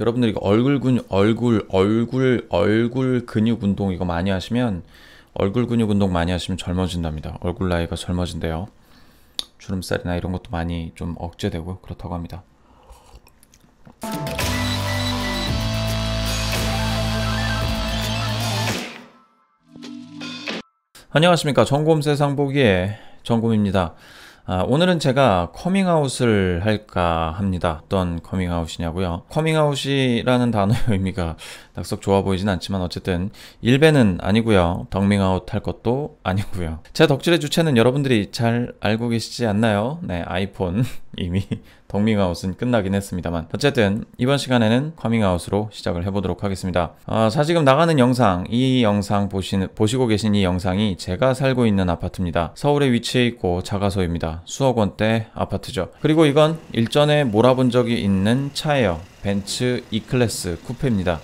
여러분들 이거 얼굴 근 얼굴 얼굴 얼굴 근육 운동 이거 많이 하시면 얼굴 근육 운동 많이 하시면 젊어진답니다. 얼굴 나이가 젊어진대요. 주름살이나 이런 것도 많이 좀 억제되고 그렇다고 합니다. 안녕하십니까 정곰 세상 보기에 정곰입니다. 아, 오늘은 제가 커밍아웃을 할까 합니다. 어떤 커밍아웃이냐고요? 커밍아웃이라는 단어의 의미가 낙석 좋아 보이진 않지만 어쨌든 일배는 아니고요. 덕밍아웃 할 것도 아니고요. 제 덕질의 주체는 여러분들이 잘 알고 계시지 않나요? 네, 아이폰. 이미 덕밍아웃은 끝나긴 했습니다만 어쨌든 이번 시간에는 커밍아웃으로 시작을 해보도록 하겠습니다 어, 자 지금 나가는 영상 이 영상 보시 보시고 계신 이 영상이 제가 살고 있는 아파트입니다 서울에 위치해 있고 자가소입니다 수억원대 아파트죠 그리고 이건 일전에 몰아본 적이 있는 차예요 벤츠 E클래스 쿠페입니다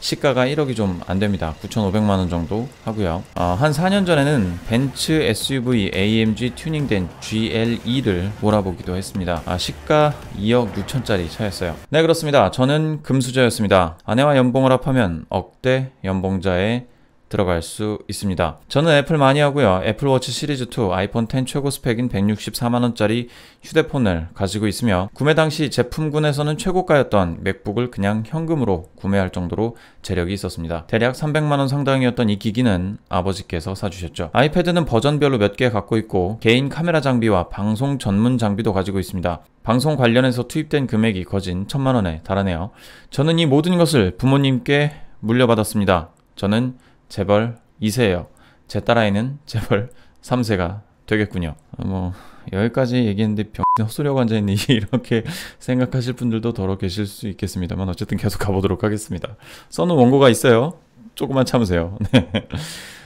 시가가 1억이 좀 안됩니다 9,500만원 정도 하고요 어, 한 4년 전에는 벤츠 SUV AMG 튜닝된 GLE를 몰아보기도 했습니다 아, 시가 2억 6천짜리 차였어요 네 그렇습니다 저는 금수저였습니다 아내와 연봉을 합하면 억대 연봉자의 들어갈 수 있습니다. 저는 애플 많이 하고요. 애플워치 시리즈 2 아이폰 10 최고 스펙인 164만원짜리 휴대폰을 가지고 있으며 구매 당시 제품군에서는 최고가였던 맥북을 그냥 현금으로 구매할 정도로 재력이 있었습니다. 대략 300만원 상당이었던 이 기기는 아버지께서 사주셨죠. 아이패드는 버전별로 몇 개 갖고 있고 개인 카메라 장비와 방송 전문 장비도 가지고 있습니다. 방송 관련해서 투입된 금액이 거진 천만원에 달하네요. 저는 이 모든 것을 부모님께 물려받았습니다. 저는 재벌 2세예요. 제 딸아이는 재벌 3세가 되겠군요. 뭐 여기까지 얘기했는데 병 헛소리하고 앉아있니 이렇게 생각하실 분들도 더러 계실 수 있겠습니다만 어쨌든 계속 가보도록 하겠습니다. 써놓은 원고가 있어요. 조금만 참으세요. 네.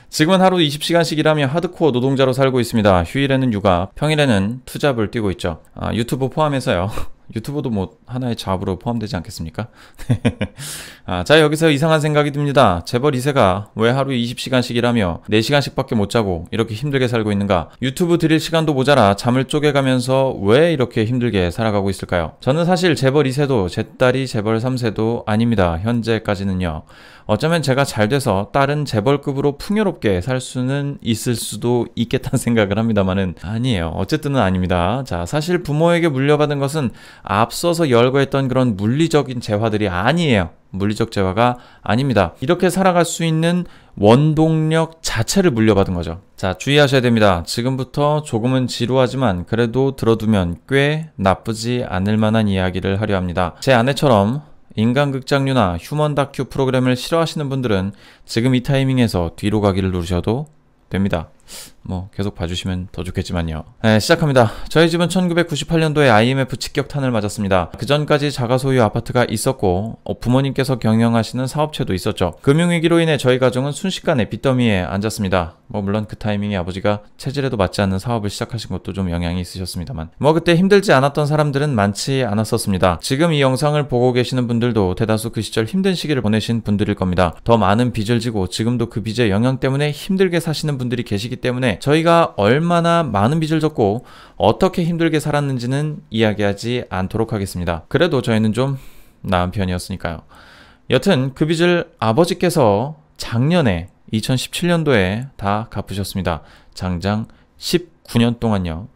지금은 하루 20시간씩 일하며 하드코어 노동자로 살고 있습니다. 휴일에는 육아, 평일에는 투잡을 뛰고 있죠. 아, 유튜브 포함해서요. 유튜브도 뭐 하나의 잡으로 포함되지 않겠습니까? 아, 자 여기서 이상한 생각이 듭니다. 재벌 2세가 왜 하루 20시간씩 일하며 4시간씩밖에 못 자고 이렇게 힘들게 살고 있는가? 유튜브 드릴 시간도 모자라 잠을 쪼개가면서 왜 이렇게 힘들게 살아가고 있을까요? 저는 사실 재벌 2세도 제 딸이 재벌 3세도 아닙니다. 현재까지는요. 어쩌면 제가 잘 돼서 다른 재벌급으로 풍요롭게 살 수는 있을 수도 있겠다는 생각을 합니다만은 아니에요. 어쨌든은 아닙니다. 자, 사실 부모에게 물려받은 것은 앞서서 열거했던 그런 물리적인 재화들이 아니에요. 물리적 재화가 아닙니다. 이렇게 살아갈 수 있는 원동력 자체를 물려받은 거죠. 자, 주의하셔야 됩니다. 지금부터 조금은 지루하지만 그래도 들어두면 꽤 나쁘지 않을 만한 이야기를 하려 합니다. 제 아내처럼 인간극장류나 휴먼 다큐 프로그램을 싫어하시는 분들은 지금 이 타이밍에서 뒤로 가기를 누르셔도 됩니다. 뭐 계속 봐주시면 더 좋겠지만요. 네, 시작합니다. 저희 집은 1998년도에 IMF 직격탄을 맞았습니다. 그 전까지 자가 소유 아파트가 있었고 어, 부모님께서 경영하시는 사업체도 있었죠. 금융위기로 인해 저희 가정은 순식간에 빚더미에 앉았습니다. 뭐 물론 그 타이밍에 아버지가 체질에도 맞지 않는 사업을 시작하신 것도 좀 영향이 있으셨습니다만 뭐 그때 힘들지 않았던 사람들은 많지 않았었습니다. 지금 이 영상을 보고 계시는 분들도 대다수 그 시절 힘든 시기를 보내신 분들일 겁니다. 더 많은 빚을 지고 지금도 그 빚의 영향 때문에 힘들게 사시는 분들이 계시기 때문에 저희가 얼마나 많은 빚을 졌고 어떻게 힘들게 살았는지는 이야기하지 않도록 하겠습니다. 그래도 저희는 좀 나은 편이었으니까요. 여튼 그 빚을 아버지께서 작년에 2017년도에 다 갚으셨습니다. 장장 19년 동안요.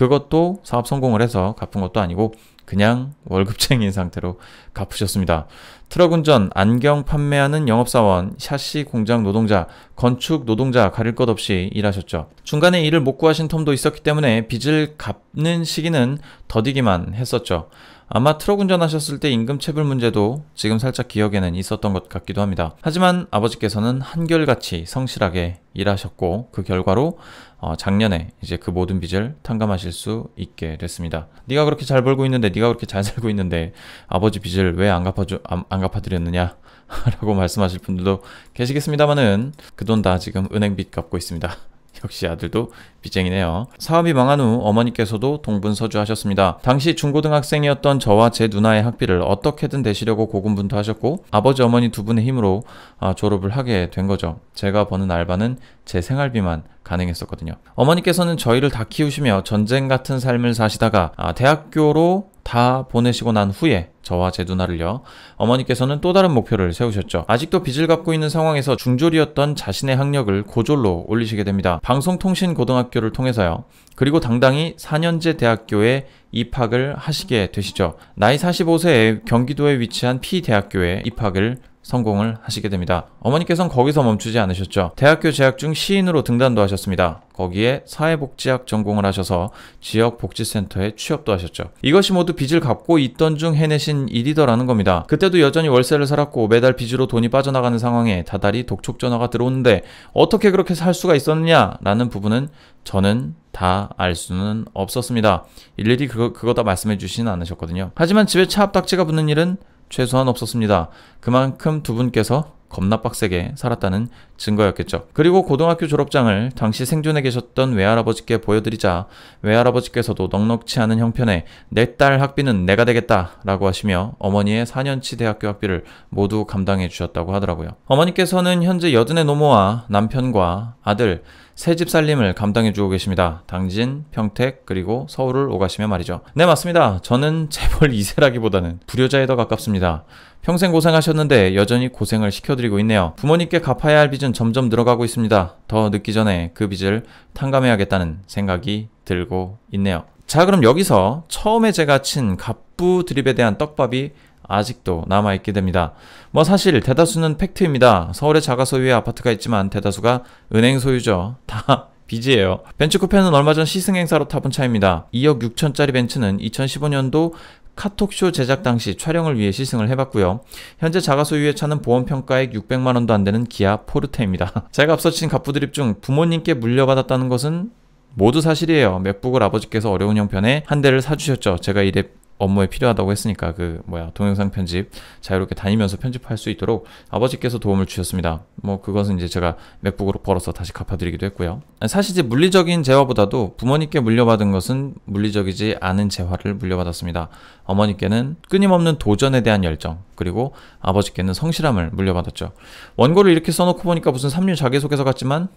그것도 사업 성공을 해서 갚은 것도 아니고 그냥 월급쟁이인 상태로 갚으셨습니다. 트럭 운전, 안경 판매하는 영업사원, 샤시 공장 노동자, 건축 노동자 가릴 것 없이 일하셨죠. 중간에 일을 못 구하신 텀도 있었기 때문에 빚을 갚는 시기는 더디기만 했었죠. 아마 트럭 운전하셨을 때 임금 체불 문제도 지금 살짝 기억에는 있었던 것 같기도 합니다. 하지만 아버지께서는 한결같이 성실하게 일하셨고 그 결과로 어 작년에 이제 그 모든 빚을 탕감하실 수 있게 됐습니다. 네가 그렇게 잘 벌고 있는데 네가 그렇게 잘 살고 있는데 아버지 빚을 왜 안 갚아주 안, 안 갚아드렸느냐? 라고 말씀하실 분들도 계시겠습니다만은 그 돈 다 지금 은행 빚 갚고 있습니다. 역시 아들도 빚쟁이네요. 사업이 망한 후 어머니께서도 동분서주하셨습니다. 당시 중고등학생이었던 저와 제 누나의 학비를 어떻게든 대시려고 고군분투하셨고 아버지 어머니 두 분의 힘으로 아, 졸업을 하게 된 거죠. 제가 버는 알바는 제 생활비만 가능했었거든요. 어머니께서는 저희를 다 키우시며 전쟁 같은 삶을 사시다가 아, 대학교로 다 보내시고 난 후에 저와 제 누나를요. 어머니께서는 또 다른 목표를 세우셨죠. 아직도 빚을 갚고 있는 상황에서 중졸이었던 자신의 학력을 고졸로 올리시게 됩니다. 방송통신고등학교를 통해서요. 그리고 당당히 4년제 대학교에 입학을 하시게 되시죠. 나이 45세에 경기도에 위치한 피대학교에 입학을 성공을 하시게 됩니다. 어머니께서는 거기서 멈추지 않으셨죠. 대학교 재학 중 시인으로 등단도 하셨습니다. 거기에 사회복지학 전공을 하셔서 지역복지센터에 취업도 하셨죠. 이것이 모두 빚을 갚고 있던 중 해내신 닥친 일이더라는 겁니다. 그때도 여전히 월세를 살았고 매달 빚으로 돈이 빠져나가는 상황에 다달이 독촉 전화가 들어오는데 어떻게 그렇게 살 수가 있었느냐라는 부분은 저는 다 알 수는 없었습니다. 일일이 그거, 그거 다 말씀해 주시는 않으셨거든요. 하지만 집에 차압 딱지가 붙는 일은 최소한 없었습니다. 그만큼 두 분께서 겁나 빡세게 살았다는 증거였겠죠. 그리고 고등학교 졸업장을 당시 생존해 계셨던 외할아버지께 보여드리자 외할아버지께서도 넉넉치 않은 형편에 내 딸 학비는 내가 되겠다 라고 하시며 어머니의 4년치 대학교 학비를 모두 감당해 주셨다고 하더라고요. 어머니께서는 현재 여든의 노모와 남편과 아들, 새집 살림을 감당해 주고 계십니다. 당진, 평택, 그리고 서울을 오가시며 말이죠. 네, 맞습니다. 저는 재벌 2세라기보다는 불효자에 더 가깝습니다. 평생 고생하셨는데 여전히 고생을 시켜드리고 있네요. 부모님께 갚아야 할 빚은 점점 늘어가고 있습니다. 더 늦기 전에 그 빚을 탕감해야겠다는 생각이 들고 있네요. 자 그럼 여기서 처음에 제가 친 갑부 드립에 대한 떡밥이 아직도 남아있게 됩니다. 뭐 사실 대다수는 팩트입니다. 서울에 자가 소유의 아파트가 있지만 대다수가 은행 소유죠. 다 빚이에요. 벤츠 쿠페는 얼마 전 시승 행사로 타본 차입니다. 2억 6천짜리 벤츠는 2015년도 카톡쇼 제작 당시 촬영을 위해 시승을 해봤고요. 현재 자가 소유의 차는 보험 평가액 600만 원도 안 되는 기아 포르테입니다. 제가 앞서 친 갑부드립 중 부모님께 물려받았다는 것은 모두 사실이에요. 맥북을 아버지께서 어려운 형편에 한 대를 사주셨죠. 제가 이래 업무에 필요하다고 했으니까 그 뭐야 동영상 편집 자유롭게 다니면서 편집할 수 있도록 아버지께서 도움을 주셨습니다. 뭐 그것은 이제 제가 맥북으로 벌어서 다시 갚아드리기도 했고요. 사실 이제 물리적인 재화보다도 부모님께 물려받은 것은 물리적이지 않은 재화를 물려받았습니다. 어머니께는 끊임없는 도전에 대한 열정 그리고 아버지께는 성실함을 물려받았죠. 원고를 이렇게 써놓고 보니까 무슨 삼류 자기소개서 같지만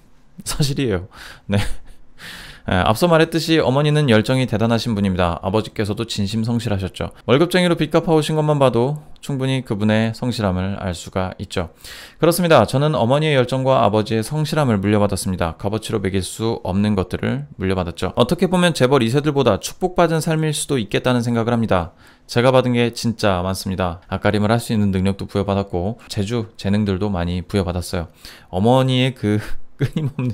사실이에요. 네. 앞서 말했듯이 어머니는 열정이 대단하신 분입니다. 아버지께서도 진심 성실하셨죠. 월급쟁이로 빚갚아오신 것만 봐도 충분히 그분의 성실함을 알 수가 있죠. 그렇습니다. 저는 어머니의 열정과 아버지의 성실함을 물려받았습니다. 값어치로 매길 수 없는 것들을 물려받았죠. 어떻게 보면 재벌 2세들보다 축복받은 삶일 수도 있겠다는 생각을 합니다. 제가 받은 게 진짜 많습니다. 아까림을 할 수 있는 능력도 부여받았고 재주, 재능들도 많이 부여받았어요. 어머니의 그 끊임없는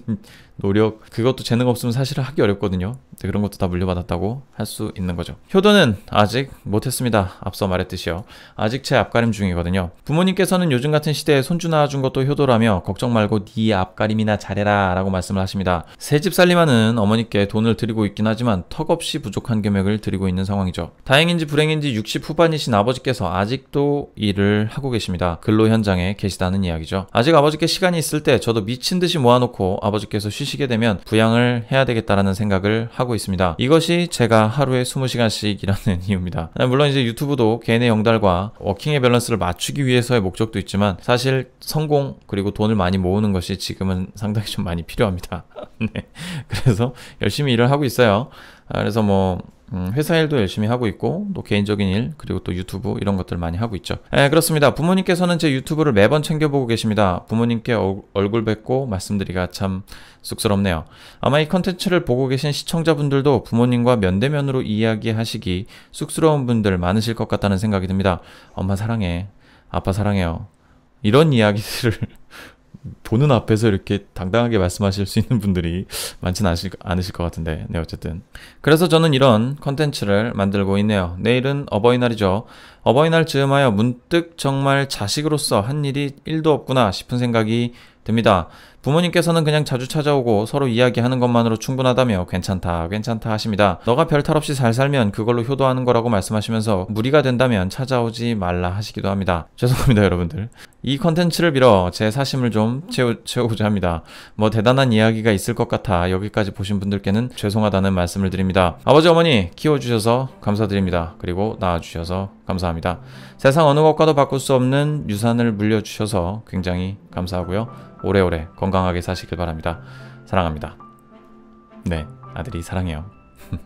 노력 그것도 재능 없으면 사실 하기 어렵거든요. 근데 그런 것도 다 물려받았다고 할 수 있는 거죠. 효도는 아직 못했습니다. 앞서 말했듯이요. 아직 제 앞가림 중이거든요. 부모님께서는 요즘 같은 시대에 손주 낳아준 것도 효도라며 걱정 말고 네 앞가림이나 잘해라 라고 말씀을 하십니다. 새집 살림하는 어머니께 돈을 드리고 있긴 하지만 턱없이 부족한 금액을 드리고 있는 상황이죠. 다행인지 불행인지 60 후반이신 아버지께서 아직도 일을 하고 계십니다. 근로 현장에 계시다는 이야기죠. 아직 아버지께 시간이 있을 때 저도 미친 듯이 모아놓고 아버지께서 쉬시 쉬게 되면 부양을 해야 되겠다라는 생각을 하고 있습니다. 이것이 제가 하루에 20시간씩이라는 이유입니다. 물론 이제 유튜브도 개인의 영달과 워킹의 밸런스를 맞추기 위해서의 목적도 있지만 사실 성공 그리고 돈을 많이 모으는 것이 지금은 상당히 좀 많이 필요합니다. 네. 그래서 열심히 일을 하고 있어요. 아, 그래서 뭐 음, 회사 일도 열심히 하고 있고 또 개인적인 일 그리고 또 유튜브 이런 것들 많이 하고 있죠. 에, 예, 그렇습니다. 부모님께서는 제 유튜브를 매번 챙겨보고 계십니다. 부모님께 어, 얼굴 뵙고 말씀드리가 기참 쑥스럽네요. 아마 이 컨텐츠를 보고 계신 시청자분들도 부모님과 면대면으로 이야기하시기 쑥스러운 분들 많으실 것 같다는 생각이 듭니다. 엄마 사랑해. 아빠 사랑해요. 이런 이야기들을 보는 앞에서 이렇게 당당하게 말씀하실 수 있는 분들이 많지는 않으실, 않으실 것 같은데 네 어쨌든 그래서 저는 이런 컨텐츠를 만들고 있네요 내일은 어버이날이죠 어버이날 즈음하여 문득 정말 자식으로서 한 일이 1도 없구나 싶은 생각이 듭니다 부모님께서는 그냥 자주 찾아오고 서로 이야기하는 것만으로 충분하다며 괜찮다, 괜찮다 하십니다. 너가 별 탈 없이 잘 살면 그걸로 효도하는 거라고 말씀하시면서 무리가 된다면 찾아오지 말라 하시기도 합니다. 죄송합니다, 여러분들. 이 컨텐츠를 빌어 제 사심을 좀 채우, 채우고자 합니다. 뭐 대단한 이야기가 있을 것 같아 여기까지 보신 분들께는 죄송하다는 말씀을 드립니다. 아버지 어머니 키워주셔서 감사드립니다. 그리고 낳아주셔서 감사합니다. 세상 어느 것과도 바꿀 수 없는 유산을 물려주셔서 굉장히 감사하고요. 오래오래 건강 건강하게 사시길 바랍니다. 사랑합니다. 네, 아들이 사랑해요.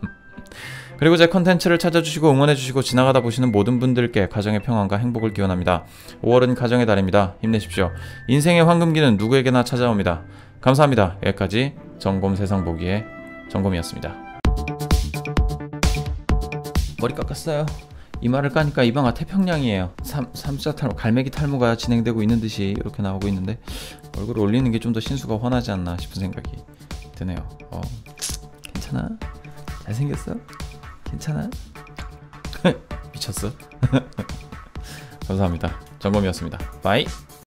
그리고 제 컨텐츠를 찾아주시고 응원해주시고 지나가다 보시는 모든 분들께 가정의 평안과 행복을 기원합니다. 5월은 가정의 달입니다. 힘내십시오. 인생의 황금기는 누구에게나 찾아옵니다. 감사합니다. 여기까지 점검 세상 보기의 점검이었습니다. 머리 깎았어요. 이 말을 까니까 이방아 태평양이에요 3, 3 탈모 갈매기 탈모가 진행되고 있는 듯이 이렇게 나오고 있는데 얼굴을 올리는 게 좀 더 신수가 훤하지 않나 싶은 생각이 드네요 어, 괜찮아? 잘생겼어? 괜찮아? 미쳤어? 감사합니다 전범이었습니다 바이